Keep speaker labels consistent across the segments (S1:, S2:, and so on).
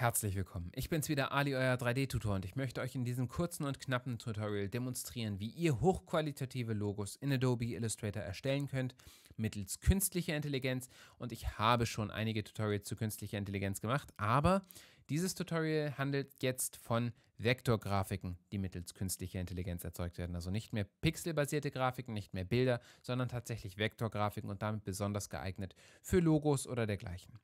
S1: Herzlich willkommen. Ich bin's wieder, Ali, euer 3D-Tutor und ich möchte euch in diesem kurzen und knappen Tutorial demonstrieren, wie ihr hochqualitative Logos in Adobe Illustrator erstellen könnt mittels künstlicher Intelligenz und ich habe schon einige Tutorials zu künstlicher Intelligenz gemacht, aber dieses Tutorial handelt jetzt von Vektorgrafiken, die mittels künstlicher Intelligenz erzeugt werden. Also nicht mehr pixelbasierte Grafiken, nicht mehr Bilder, sondern tatsächlich Vektorgrafiken und damit besonders geeignet für Logos oder dergleichen.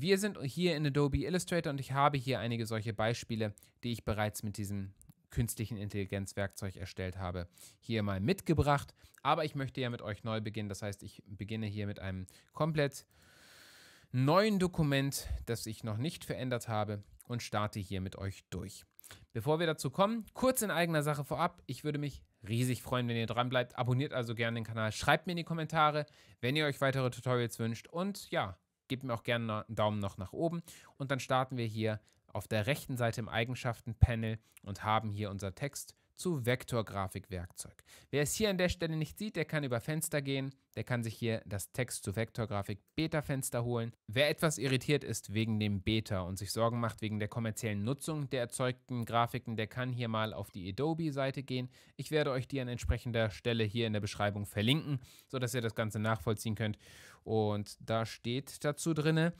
S1: Wir sind hier in Adobe Illustrator und ich habe hier einige solche Beispiele, die ich bereits mit diesem künstlichen Intelligenzwerkzeug erstellt habe, hier mal mitgebracht. Aber ich möchte ja mit euch neu beginnen. Das heißt, ich beginne hier mit einem komplett neuen Dokument, das ich noch nicht verändert habe und starte hier mit euch durch. Bevor wir dazu kommen, kurz in eigener Sache vorab, ich würde mich riesig freuen, wenn ihr dran bleibt. Abonniert also gerne den Kanal, schreibt mir in die Kommentare, wenn ihr euch weitere Tutorials wünscht und ja, Gebt mir auch gerne einen Daumen noch nach oben. Und dann starten wir hier auf der rechten Seite im Eigenschaften-Panel und haben hier unser Text zu Vektorgrafik-Werkzeug. Wer es hier an der Stelle nicht sieht, der kann über Fenster gehen, der kann sich hier das Text zu Vektorgrafik Beta Fenster holen. Wer etwas irritiert ist wegen dem Beta und sich Sorgen macht wegen der kommerziellen Nutzung der erzeugten Grafiken, der kann hier mal auf die Adobe Seite gehen. Ich werde euch die an entsprechender Stelle hier in der Beschreibung verlinken, sodass ihr das Ganze nachvollziehen könnt. Und da steht dazu drinne,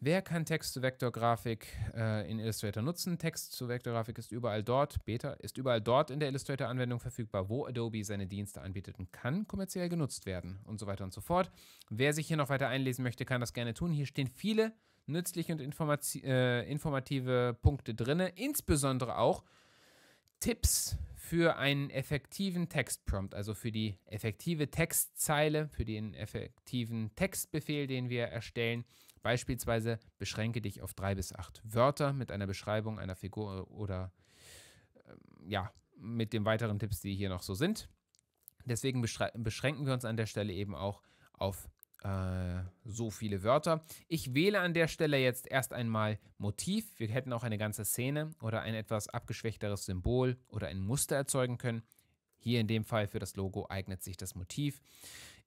S1: Wer kann Text-zu-Vektorgrafik äh, in Illustrator nutzen? Text-zu-Vektorgrafik ist überall dort, Beta ist überall dort in der Illustrator-Anwendung verfügbar, wo Adobe seine Dienste anbietet und kann kommerziell genutzt werden und so weiter und so fort. Wer sich hier noch weiter einlesen möchte, kann das gerne tun. Hier stehen viele nützliche und äh, informative Punkte drin, insbesondere auch Tipps für einen effektiven Textprompt, also für die effektive Textzeile, für den effektiven Textbefehl, den wir erstellen Beispielsweise beschränke dich auf drei bis acht Wörter mit einer Beschreibung einer Figur oder ähm, ja, mit den weiteren Tipps, die hier noch so sind. Deswegen beschränken wir uns an der Stelle eben auch auf äh, so viele Wörter. Ich wähle an der Stelle jetzt erst einmal Motiv. Wir hätten auch eine ganze Szene oder ein etwas abgeschwächteres Symbol oder ein Muster erzeugen können. Hier in dem Fall für das Logo eignet sich das Motiv.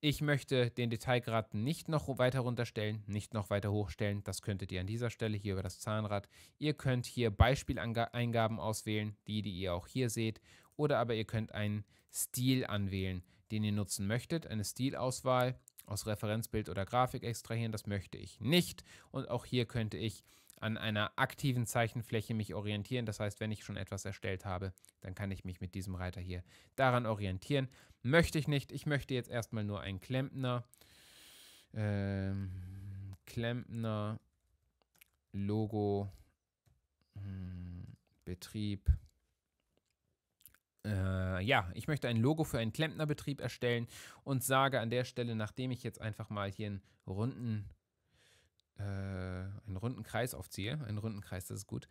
S1: Ich möchte den Detailgrad nicht noch weiter runterstellen, nicht noch weiter hochstellen. Das könntet ihr an dieser Stelle hier über das Zahnrad. Ihr könnt hier Beispieleingaben auswählen, die, die ihr auch hier seht. Oder aber ihr könnt einen Stil anwählen, den ihr nutzen möchtet. Eine Stilauswahl aus Referenzbild oder Grafik extrahieren, das möchte ich nicht. Und auch hier könnte ich an einer aktiven Zeichenfläche mich orientieren. Das heißt, wenn ich schon etwas erstellt habe, dann kann ich mich mit diesem Reiter hier daran orientieren. Möchte ich nicht. Ich möchte jetzt erstmal nur einen Klempner. Ähm, Klempner, Logo, hm, Betrieb. Äh, ja, ich möchte ein Logo für einen Klempnerbetrieb erstellen und sage an der Stelle, nachdem ich jetzt einfach mal hier einen runden äh, einen runden Kreis aufziehe, einen runden Kreis, das ist gut,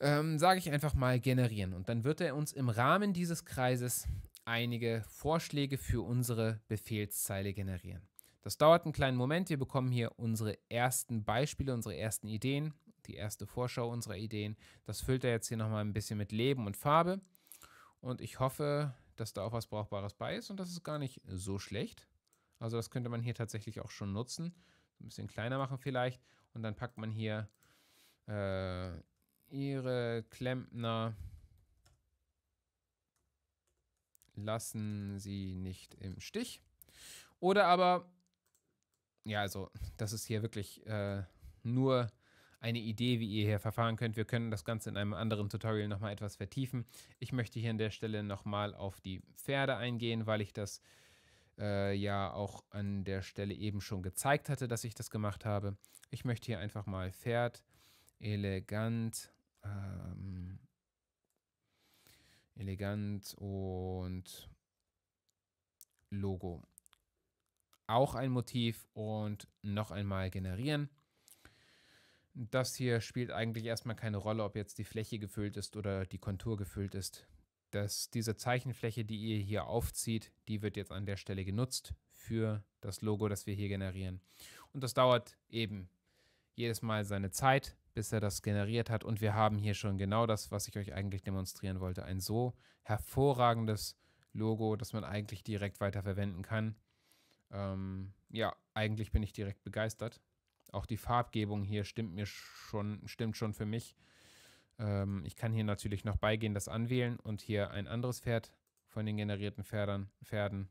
S1: ähm, sage ich einfach mal generieren. Und dann wird er uns im Rahmen dieses Kreises einige Vorschläge für unsere Befehlszeile generieren. Das dauert einen kleinen Moment. Wir bekommen hier unsere ersten Beispiele, unsere ersten Ideen, die erste Vorschau unserer Ideen. Das füllt er jetzt hier nochmal ein bisschen mit Leben und Farbe. Und ich hoffe, dass da auch was Brauchbares bei ist. Und das ist gar nicht so schlecht. Also das könnte man hier tatsächlich auch schon nutzen so ein bisschen kleiner machen vielleicht. Und dann packt man hier äh, ihre Klempner lassen sie nicht im Stich. Oder aber, ja, also das ist hier wirklich äh, nur eine Idee, wie ihr hier verfahren könnt. Wir können das Ganze in einem anderen Tutorial nochmal etwas vertiefen. Ich möchte hier an der Stelle nochmal auf die Pferde eingehen, weil ich das äh, ja auch an der Stelle eben schon gezeigt hatte, dass ich das gemacht habe. Ich möchte hier einfach mal Pferd elegant, ähm, elegant und Logo. Auch ein Motiv und noch einmal generieren. Das hier spielt eigentlich erstmal keine Rolle, ob jetzt die Fläche gefüllt ist oder die Kontur gefüllt ist dass diese Zeichenfläche, die ihr hier aufzieht, die wird jetzt an der Stelle genutzt für das Logo, das wir hier generieren. Und das dauert eben jedes Mal seine Zeit, bis er das generiert hat. Und wir haben hier schon genau das, was ich euch eigentlich demonstrieren wollte. Ein so hervorragendes Logo, das man eigentlich direkt weiterverwenden kann. Ähm, ja, eigentlich bin ich direkt begeistert. Auch die Farbgebung hier stimmt mir schon, stimmt schon für mich. Ähm, ich kann hier natürlich noch beigehen, das anwählen und hier ein anderes Pferd von den generierten Pferdern, Pferden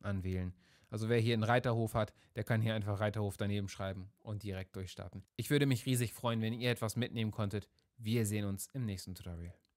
S1: anwählen. Also wer hier einen Reiterhof hat, der kann hier einfach Reiterhof daneben schreiben und direkt durchstarten. Ich würde mich riesig freuen, wenn ihr etwas mitnehmen konntet. Wir sehen uns im nächsten Tutorial.